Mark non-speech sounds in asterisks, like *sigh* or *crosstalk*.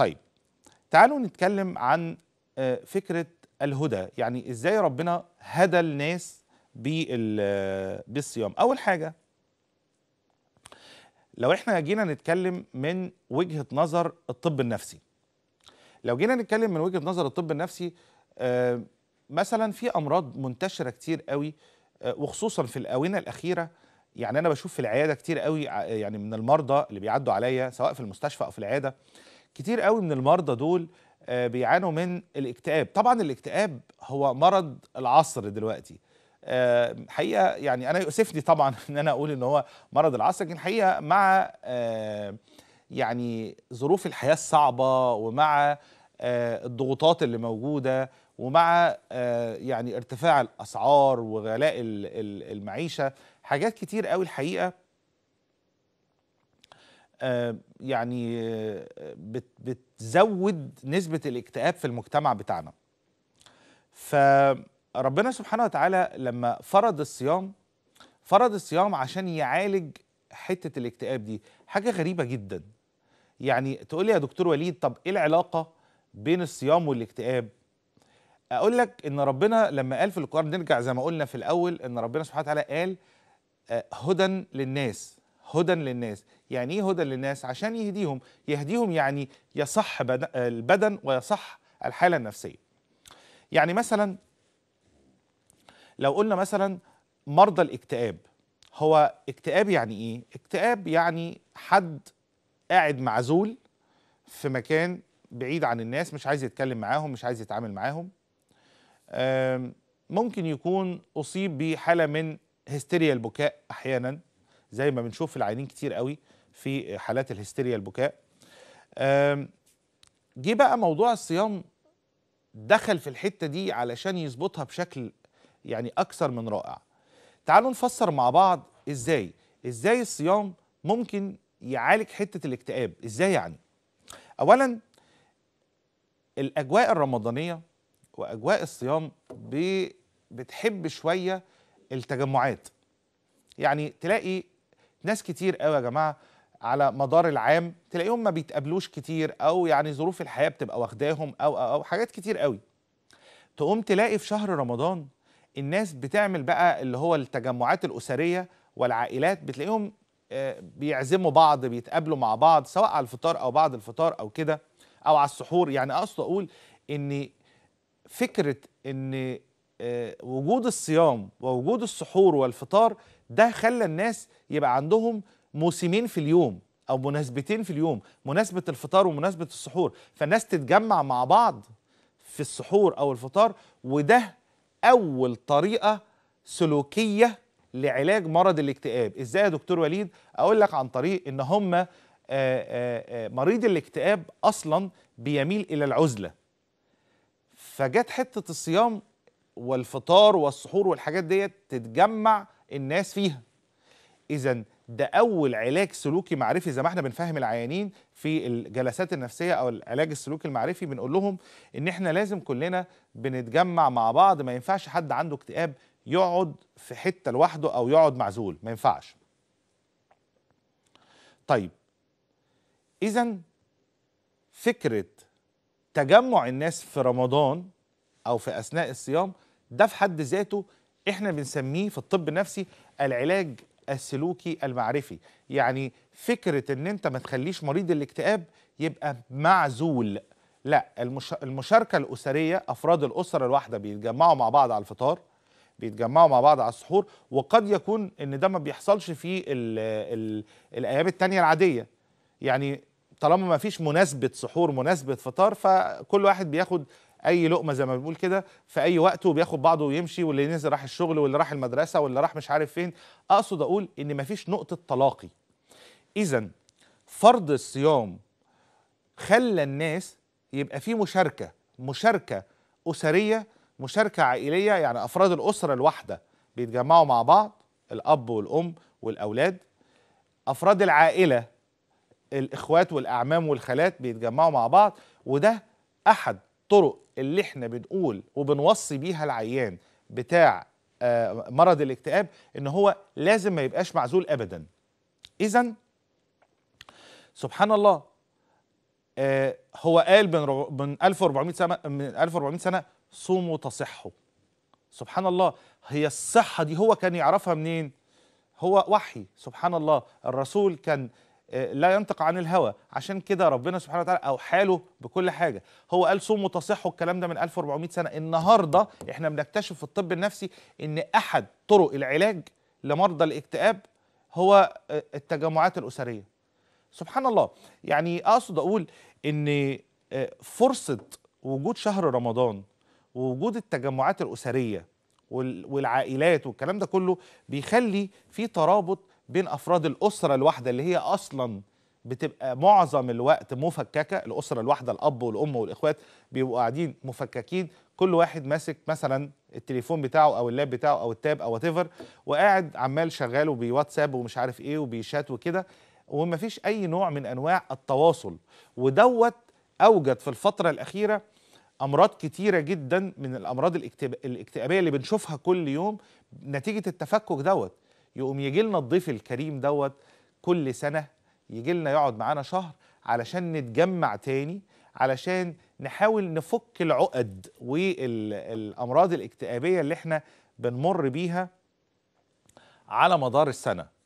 طيب تعالوا نتكلم عن آه، فكرة الهدى يعني ازاي ربنا هدى الناس بالصيام اول حاجة لو احنا جينا نتكلم من وجهة نظر الطب النفسي لو جينا نتكلم من وجهة نظر الطب النفسي آه، مثلا في امراض منتشرة كتير قوي آه، وخصوصا في الاونه الاخيره يعني انا بشوف في العياده كتير قوي يعني من المرضى اللي بيعدوا عليا سواء في المستشفى او في العياده كتير قوي من المرضى دول آه، بيعانوا من الاكتئاب طبعا الاكتئاب هو مرض العصر دلوقتي آه، حقيقه يعني انا يؤسفني طبعا *laughs* ان انا اقول ان هو مرض العصر لكن حقيقه مع آه، يعني ظروف الحياه الصعبه ومع الضغوطات اللي موجوده ومع يعني ارتفاع الاسعار وغلاء المعيشه حاجات كتير قوي الحقيقه آه، يعني آه، بتزود نسبة الاكتئاب في المجتمع بتاعنا فربنا سبحانه وتعالى لما فرض الصيام فرض الصيام عشان يعالج حتة الاكتئاب دي حاجة غريبة جدا يعني تقول لي يا دكتور وليد طب ايه العلاقة بين الصيام والاكتئاب اقول لك ان ربنا لما قال في القرآن نرجع زي ما قلنا في الاول ان ربنا سبحانه وتعالى قال آه، هدى للناس هدى للناس يعني ايه هدى للناس عشان يهديهم يهديهم يعني يصح البدن ويصح الحاله النفسيه يعني مثلا لو قلنا مثلا مرضى الاكتئاب هو اكتئاب يعني ايه اكتئاب يعني حد قاعد معزول في مكان بعيد عن الناس مش عايز يتكلم معاهم مش عايز يتعامل معاهم ممكن يكون اصيب بحاله من هستيريا البكاء احيانا زي ما بنشوف في العينين كتير قوي في حالات الهستيريا البكاء جه بقى موضوع الصيام دخل في الحته دي علشان يظبطها بشكل يعني اكثر من رائع تعالوا نفسر مع بعض ازاي ازاي الصيام ممكن يعالج حته الاكتئاب ازاي يعني اولا الاجواء الرمضانيه واجواء الصيام بتحب شويه التجمعات يعني تلاقي ناس كتير قوي يا جماعه على مدار العام تلاقيهم ما بيتقابلوش كتير او يعني ظروف الحياه بتبقى واخداهم او او او حاجات كتير قوي تقوم تلاقي في شهر رمضان الناس بتعمل بقى اللي هو التجمعات الاسريه والعائلات بتلاقيهم آه، بيعزموا بعض بيتقابلوا مع بعض سواء على الفطار او بعد الفطار او كده او على السحور يعني اقصد اقول ان فكره ان آه، وجود الصيام ووجود السحور والفطار ده خلى الناس يبقى عندهم موسمين في اليوم او مناسبتين في اليوم مناسبه الفطار ومناسبه السحور فالناس تتجمع مع بعض في السحور او الفطار وده اول طريقه سلوكيه لعلاج مرض الاكتئاب ازاي يا دكتور وليد اقول لك عن طريق ان هم آه، آه، مريض الاكتئاب اصلا بيميل الى العزله فجت حته الصيام والفطار والسحور والحاجات ديت تتجمع الناس فيها اذا ده اول علاج سلوكي معرفي زي ما احنا بنفهم العيانين في الجلسات النفسيه او العلاج السلوكي المعرفي بنقول لهم ان احنا لازم كلنا بنتجمع مع بعض ما ينفعش حد عنده اكتئاب يقعد في حته لوحده او يقعد معزول ما ينفعش طيب اذا فكره تجمع الناس في رمضان او في اثناء الصيام ده في حد ذاته احنا بنسميه في الطب النفسي العلاج السلوكي المعرفي يعني فكره ان انت ما تخليش مريض الاكتئاب يبقى معزول لا المشاركه الاسريه افراد الاسره الواحده بيتجمعوا مع بعض على الفطار بيتجمعوا مع بعض على السحور وقد يكون ان ده ما بيحصلش في الـ الـ الايام التانية العاديه يعني طالما ما فيش مناسبه سحور مناسبه فطار فكل واحد بياخد اي لقمه زي ما بنقول كده في اي وقت وبياخد بعضه ويمشي واللي نزل راح الشغل واللي راح المدرسه واللي راح مش عارف فين اقصد اقول ان مفيش نقطه تلاقي اذا فرض الصيام خلى الناس يبقى في مشاركه مشاركه اسريه مشاركه عائليه يعني افراد الاسره الواحده بيتجمعوا مع بعض الاب والام والاولاد افراد العائله الاخوات والاعمام والخالات بيتجمعوا مع بعض وده احد الطرق اللي احنا بنقول وبنوصي بيها العيان بتاع آه، مرض الاكتئاب ان هو لازم ما يبقاش معزول ابدا اذا سبحان الله آه، هو قال من 1400 سنه من 1400 سنه صوموا تصحوا سبحان الله هي الصحه دي هو كان يعرفها منين هو وحي سبحان الله الرسول كان لا ينطق عن الهوى عشان كده ربنا سبحانه وتعالى حاله بكل حاجه هو قال صوموا تصحوا الكلام ده من 1400 سنه النهارده احنا بنكتشف في الطب النفسي ان احد طرق العلاج لمرضى الاكتئاب هو آه، التجمعات الاسريه سبحان الله يعني اقصد اقول ان آه، فرصه وجود شهر رمضان ووجود التجمعات الاسريه والعائلات والكلام ده كله بيخلي في ترابط بين افراد الاسره الواحده اللي هي اصلا بتبقى معظم الوقت مفككه الاسره الواحده الاب والام والاخوات بيبقوا قاعدين مفككين كل واحد ماسك مثلا التليفون بتاعه او اللاب بتاعه او التاب او تيفر وقاعد عمال شغال وبيواتساب ومش عارف ايه وبيشات وكده ومفيش اي نوع من انواع التواصل ودوت اوجد في الفتره الاخيره امراض كتيره جدا من الامراض الاكتئابيه اللي بنشوفها كل يوم نتيجه التفكك دوت يقوم يجي لنا الضيف الكريم دوت كل سنه يجي لنا يقعد معانا شهر علشان نتجمع تاني علشان نحاول نفك العقد والامراض الاكتئابيه اللي احنا بنمر بيها على مدار السنه